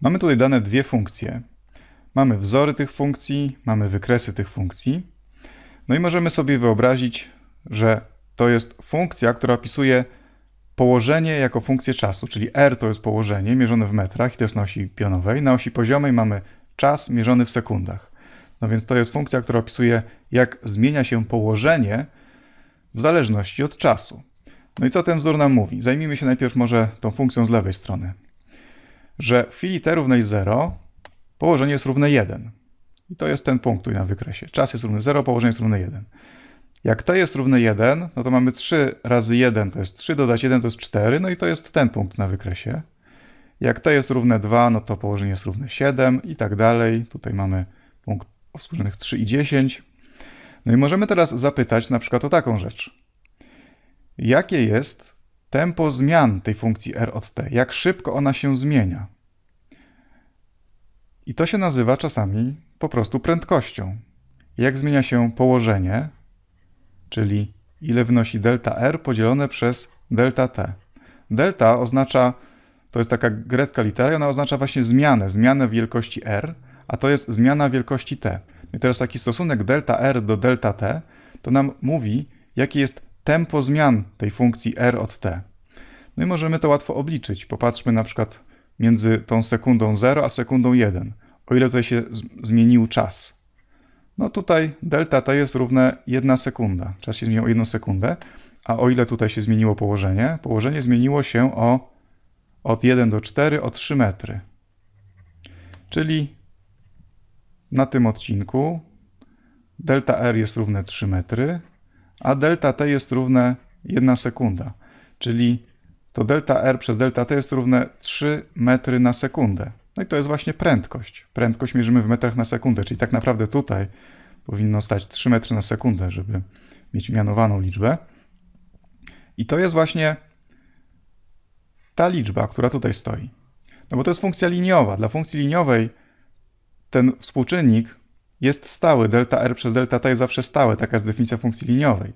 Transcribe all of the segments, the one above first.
Mamy tutaj dane dwie funkcje. Mamy wzory tych funkcji, mamy wykresy tych funkcji. No i możemy sobie wyobrazić, że to jest funkcja, która opisuje położenie jako funkcję czasu, czyli r to jest położenie mierzone w metrach i to jest na osi pionowej. Na osi poziomej mamy czas mierzony w sekundach. No więc to jest funkcja, która opisuje, jak zmienia się położenie w zależności od czasu. No i co ten wzór nam mówi? Zajmijmy się najpierw może tą funkcją z lewej strony że w chwili t równej 0 położenie jest równe 1. I to jest ten punkt tutaj na wykresie. Czas jest równy 0, położenie jest równe 1. Jak t jest równe 1, no to mamy 3 razy 1 to jest 3, dodać 1 to jest 4, no i to jest ten punkt na wykresie. Jak t jest równe 2, no to położenie jest równe 7 i tak dalej. Tutaj mamy punkt o współrzędnych 3 i 10. No i możemy teraz zapytać na przykład o taką rzecz. Jakie jest tempo zmian tej funkcji r od t? Jak szybko ona się zmienia? I to się nazywa czasami po prostu prędkością. Jak zmienia się położenie, czyli ile wynosi delta R podzielone przez delta T. Delta oznacza, to jest taka grecka litera, ona oznacza właśnie zmianę, zmianę wielkości R, a to jest zmiana wielkości T. No I teraz taki stosunek delta R do delta T to nam mówi, jakie jest tempo zmian tej funkcji R od T. No i możemy to łatwo obliczyć. Popatrzmy na przykład między tą sekundą 0 a sekundą 1, o ile tutaj się zmienił czas. No tutaj delta t jest równe 1 sekunda. Czas się zmienił o 1 sekundę, a o ile tutaj się zmieniło położenie? Położenie zmieniło się o od 1 do 4 o 3 metry. Czyli na tym odcinku delta r jest równe 3 metry, a delta t jest równe 1 sekunda. Czyli to delta R przez delta T jest równe 3 metry na sekundę. No i to jest właśnie prędkość. Prędkość mierzymy w metrach na sekundę, czyli tak naprawdę tutaj powinno stać 3 metry na sekundę, żeby mieć mianowaną liczbę. I to jest właśnie ta liczba, która tutaj stoi. No bo to jest funkcja liniowa. Dla funkcji liniowej ten współczynnik jest stały. Delta R przez delta T jest zawsze stały. Taka jest definicja funkcji liniowej.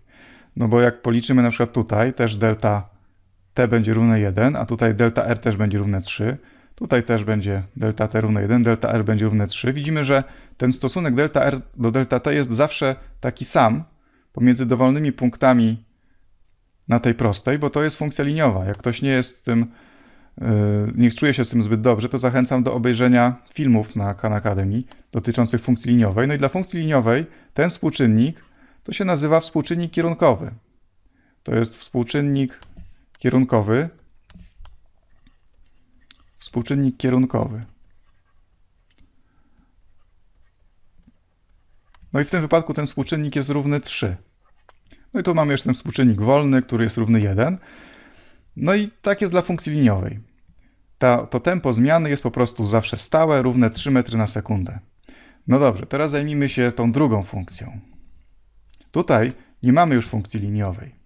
No bo jak policzymy na przykład tutaj też delta t będzie równe 1, a tutaj delta r też będzie równe 3. Tutaj też będzie delta t równe 1, delta r będzie równe 3. Widzimy, że ten stosunek delta r do delta t jest zawsze taki sam pomiędzy dowolnymi punktami na tej prostej, bo to jest funkcja liniowa. Jak ktoś nie jest z tym, yy, nie czuje się z tym zbyt dobrze, to zachęcam do obejrzenia filmów na Khan Academy dotyczących funkcji liniowej. No i dla funkcji liniowej ten współczynnik to się nazywa współczynnik kierunkowy. To jest współczynnik kierunkowy, współczynnik kierunkowy. No i w tym wypadku ten współczynnik jest równy 3. No i tu mamy jeszcze ten współczynnik wolny, który jest równy 1. No i tak jest dla funkcji liniowej. Ta, to tempo zmiany jest po prostu zawsze stałe, równe 3 metry na sekundę. No dobrze, teraz zajmijmy się tą drugą funkcją. Tutaj nie mamy już funkcji liniowej.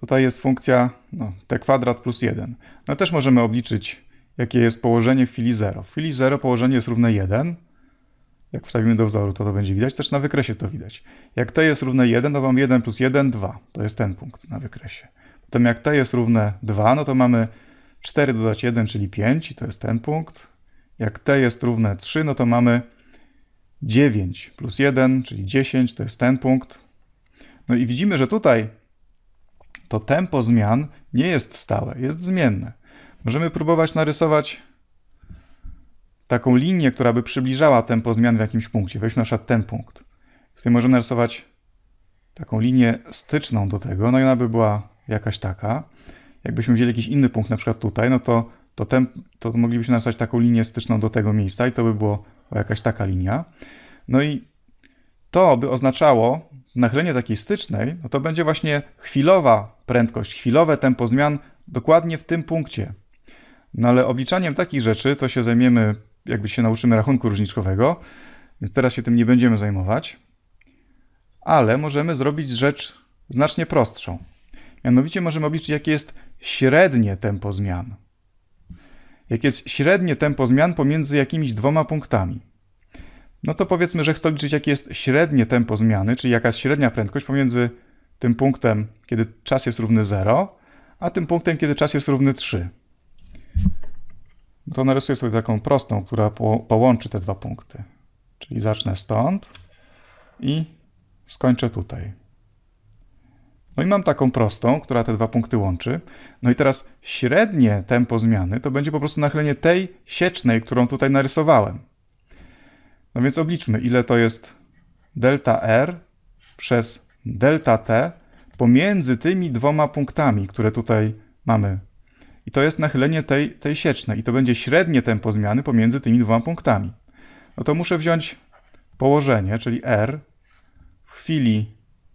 Tutaj jest funkcja no, t kwadrat plus 1. No też możemy obliczyć, jakie jest położenie w chwili 0. W chwili 0 położenie jest równe 1. Jak wstawimy do wzoru, to to będzie widać. Też na wykresie to widać. Jak t jest równe 1, to mam 1 plus 1, 2. To jest ten punkt na wykresie. Potem jak t jest równe 2, no to mamy 4 dodać 1, czyli 5. I to jest ten punkt. Jak t jest równe 3, no to mamy 9 plus 1, czyli 10. To jest ten punkt. No i widzimy, że tutaj to tempo zmian nie jest stałe, jest zmienne. Możemy próbować narysować taką linię, która by przybliżała tempo zmian w jakimś punkcie. Weźmy na przykład ten punkt. Tutaj możemy narysować taką linię styczną do tego, no i ona by była jakaś taka. Jakbyśmy wzięli jakiś inny punkt, na przykład tutaj, no to, to, temp, to moglibyśmy narysować taką linię styczną do tego miejsca i to by było jakaś taka linia. No i to by oznaczało, nachylenie takiej stycznej, no to będzie właśnie chwilowa prędkość, chwilowe tempo zmian dokładnie w tym punkcie. No ale obliczaniem takich rzeczy to się zajmiemy, jakby się nauczymy rachunku różniczkowego, więc teraz się tym nie będziemy zajmować. Ale możemy zrobić rzecz znacznie prostszą. Mianowicie możemy obliczyć, jakie jest średnie tempo zmian. Jakie jest średnie tempo zmian pomiędzy jakimiś dwoma punktami no to powiedzmy, że chcę liczyć, jakie jest średnie tempo zmiany, czyli jaka jest średnia prędkość pomiędzy tym punktem, kiedy czas jest równy 0, a tym punktem, kiedy czas jest równy 3. To narysuję sobie taką prostą, która po połączy te dwa punkty. Czyli zacznę stąd i skończę tutaj. No i mam taką prostą, która te dwa punkty łączy. No i teraz średnie tempo zmiany to będzie po prostu nachylenie tej siecznej, którą tutaj narysowałem. No więc obliczmy, ile to jest delta R przez delta T pomiędzy tymi dwoma punktami, które tutaj mamy. I to jest nachylenie tej, tej siecznej. I to będzie średnie tempo zmiany pomiędzy tymi dwoma punktami. No to muszę wziąć położenie, czyli R w chwili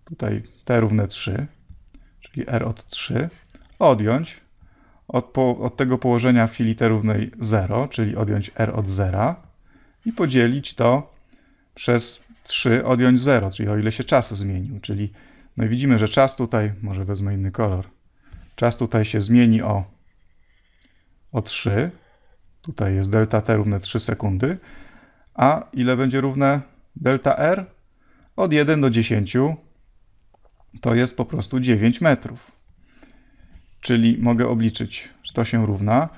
tutaj T równe 3, czyli R od 3, odjąć od, po, od tego położenia w chwili T równej 0, czyli odjąć R od 0 i podzielić to przez 3, odjąć 0, czyli o ile się czas zmienił. Czyli no i widzimy, że czas tutaj, może wezmę inny kolor, czas tutaj się zmieni o, o 3, tutaj jest delta t równe 3 sekundy, a ile będzie równe delta r? Od 1 do 10 to jest po prostu 9 metrów. Czyli mogę obliczyć, że to się równa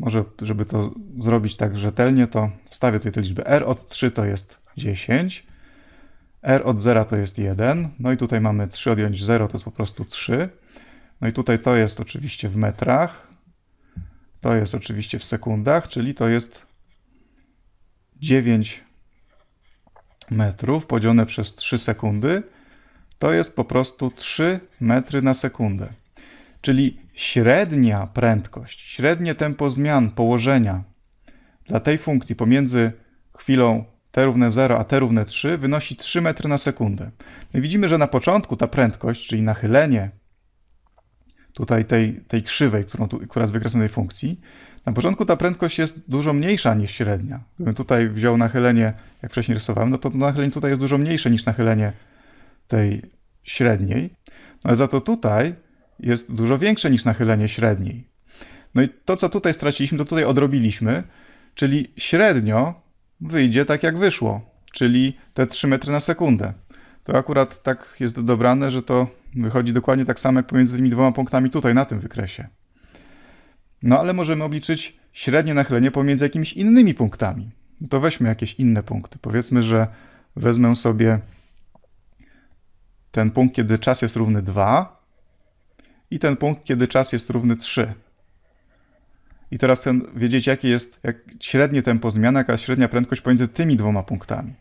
może, żeby to zrobić tak rzetelnie, to wstawię tutaj tę liczbę r od 3 to jest 10, r od 0 to jest 1, no i tutaj mamy 3 odjąć 0 to jest po prostu 3. No i tutaj to jest oczywiście w metrach, to jest oczywiście w sekundach, czyli to jest 9 metrów podzielone przez 3 sekundy, to jest po prostu 3 metry na sekundę. Czyli średnia prędkość, średnie tempo zmian położenia dla tej funkcji pomiędzy chwilą t równe 0 a t równe 3 wynosi 3 metry na sekundę. My widzimy, że na początku ta prędkość, czyli nachylenie tutaj tej, tej krzywej, którą tu, która jest wykresem tej funkcji, na początku ta prędkość jest dużo mniejsza niż średnia. Gdybym tutaj wziął nachylenie, jak wcześniej rysowałem, no to nachylenie tutaj jest dużo mniejsze niż nachylenie tej średniej. No ale za to tutaj jest dużo większe niż nachylenie średniej. No i to, co tutaj straciliśmy, to tutaj odrobiliśmy, czyli średnio wyjdzie tak, jak wyszło, czyli te 3 metry na sekundę. To akurat tak jest dobrane, że to wychodzi dokładnie tak samo jak pomiędzy tymi dwoma punktami tutaj na tym wykresie. No ale możemy obliczyć średnie nachylenie pomiędzy jakimiś innymi punktami. No to weźmy jakieś inne punkty. Powiedzmy, że wezmę sobie ten punkt, kiedy czas jest równy 2, i ten punkt, kiedy czas jest równy 3. I teraz chcę wiedzieć, jakie jest jak średnie tempo zmiany, jaka jest średnia prędkość pomiędzy tymi dwoma punktami.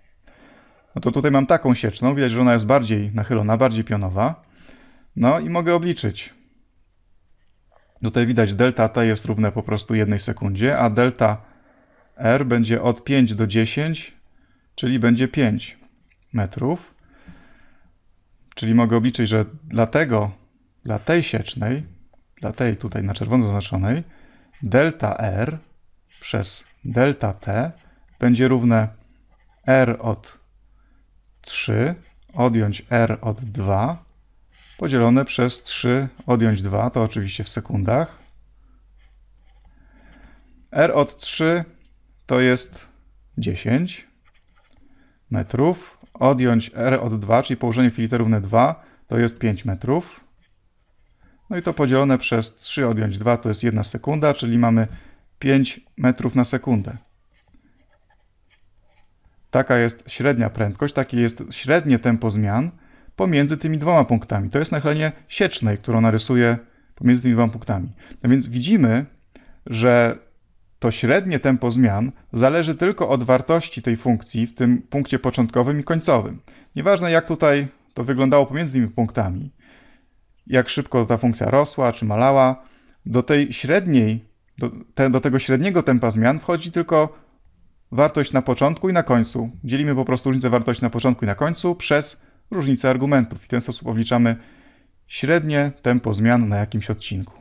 No to tutaj mam taką sieczną, widać, że ona jest bardziej nachylona, bardziej pionowa. No i mogę obliczyć. Tutaj widać delta t jest równe po prostu jednej sekundzie, a delta r będzie od 5 do 10, czyli będzie 5 metrów. Czyli mogę obliczyć, że dlatego dla tej siecznej, dla tej tutaj na czerwono zaznaczonej, delta R przez delta T będzie równe R od 3 odjąć R od 2 podzielone przez 3 odjąć 2, to oczywiście w sekundach. R od 3 to jest 10 metrów, odjąć R od 2, czyli położenie filiteru równe 2, to jest 5 metrów. No i to podzielone przez 3 odjąć 2 to jest 1 sekunda, czyli mamy 5 metrów na sekundę. Taka jest średnia prędkość, takie jest średnie tempo zmian pomiędzy tymi dwoma punktami. To jest nachylenie siecznej, którą narysuję pomiędzy tymi dwoma punktami. No więc widzimy, że to średnie tempo zmian zależy tylko od wartości tej funkcji w tym punkcie początkowym i końcowym. Nieważne jak tutaj to wyglądało pomiędzy tymi punktami, jak szybko ta funkcja rosła czy malała. Do tej średniej, do, te, do tego średniego tempa zmian wchodzi tylko wartość na początku i na końcu. Dzielimy po prostu różnicę wartości na początku i na końcu przez różnicę argumentów i w ten sposób obliczamy średnie tempo zmian na jakimś odcinku.